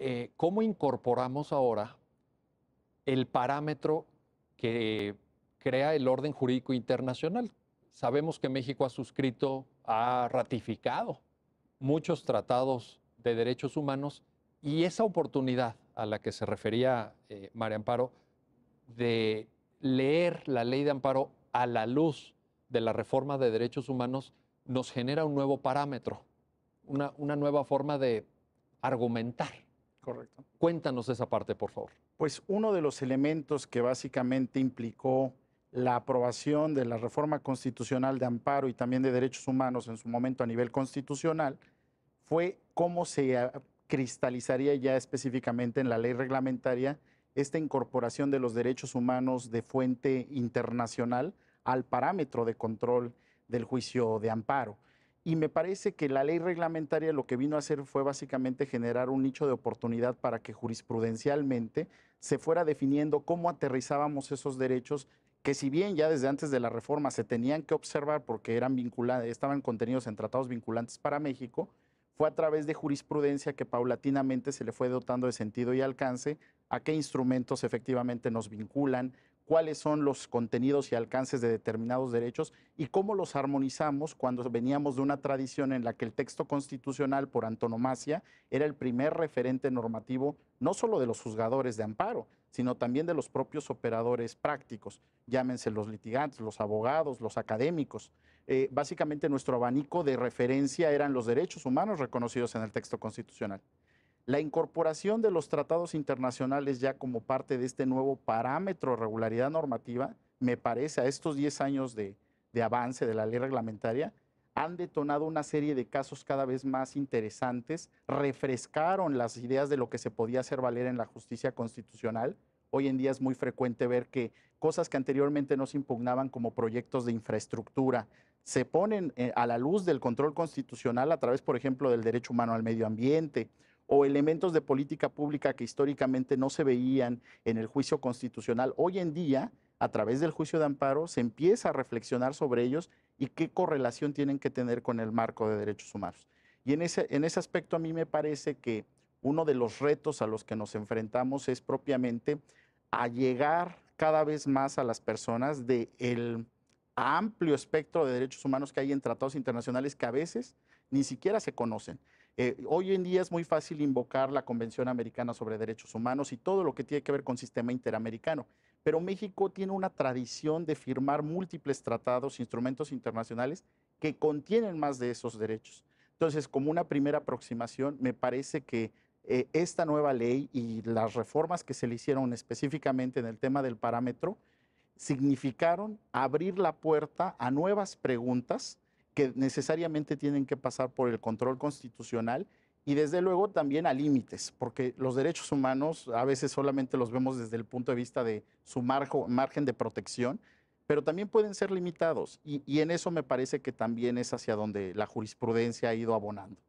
Eh, ¿cómo incorporamos ahora el parámetro que crea el orden jurídico internacional? Sabemos que México ha suscrito, ha ratificado muchos tratados de derechos humanos y esa oportunidad a la que se refería eh, María Amparo de leer la ley de amparo a la luz de la reforma de derechos humanos nos genera un nuevo parámetro, una nueva forma de argumentar Correcto. Cuéntanos esa parte, por favor. Pues uno de los elementos que básicamente implicó la aprobación de la reforma constitucional de amparo y también de derechos humanos en su momento a nivel constitucional fue cómo se ah, cristalizaría ya específicamente en la ley reglamentaria esta incorporación de los derechos humanos de fuente internacional al parámetro de control del juicio de amparo y me parece que la ley reglamentaria lo que vino a hacer fue básicamente generar un nicho de oportunidad para que jurisprudencialmente se fuera definiendo cómo aterrizábamos esos derechos que si bien ya desde antes de la reforma se tenían que observar porque eran vinculantes, estaban contenidos en tratados vinculantes para México, fue a través de jurisprudencia que paulatinamente se le fue dotando de sentido y alcance a qué instrumentos efectivamente nos vinculan, cuáles son los contenidos y alcances de determinados derechos y cómo los armonizamos cuando veníamos de una tradición en la que el texto constitucional por antonomasia era el primer referente normativo no solo de los juzgadores de amparo, sino también de los propios operadores prácticos, llámense los litigantes, los abogados, los académicos. Eh, básicamente nuestro abanico de referencia eran los derechos humanos reconocidos en el texto constitucional. La incorporación de los tratados internacionales ya como parte de este nuevo parámetro de regularidad normativa, me parece, a estos 10 años de, de avance de la ley reglamentaria, han detonado una serie de casos cada vez más interesantes, refrescaron las ideas de lo que se podía hacer valer en la justicia constitucional. Hoy en día es muy frecuente ver que cosas que anteriormente no se impugnaban como proyectos de infraestructura se ponen eh, a la luz del control constitucional a través, por ejemplo, del derecho humano al medio ambiente o elementos de política pública que históricamente no se veían en el juicio constitucional. Hoy en día, a través del juicio de amparo, se empieza a reflexionar sobre ellos y qué correlación tienen que tener con el marco de derechos humanos. Y en ese, en ese aspecto a mí me parece que uno de los retos a los que nos enfrentamos es propiamente a llegar cada vez más a las personas del amplio espectro de derechos humanos que hay en tratados internacionales que a veces ni siquiera se conocen. Eh, hoy en día es muy fácil invocar la Convención Americana sobre Derechos Humanos y todo lo que tiene que ver con sistema interamericano, pero México tiene una tradición de firmar múltiples tratados, instrumentos internacionales que contienen más de esos derechos. Entonces, como una primera aproximación, me parece que eh, esta nueva ley y las reformas que se le hicieron específicamente en el tema del parámetro significaron abrir la puerta a nuevas preguntas que necesariamente tienen que pasar por el control constitucional y desde luego también a límites, porque los derechos humanos a veces solamente los vemos desde el punto de vista de su margen de protección, pero también pueden ser limitados y en eso me parece que también es hacia donde la jurisprudencia ha ido abonando.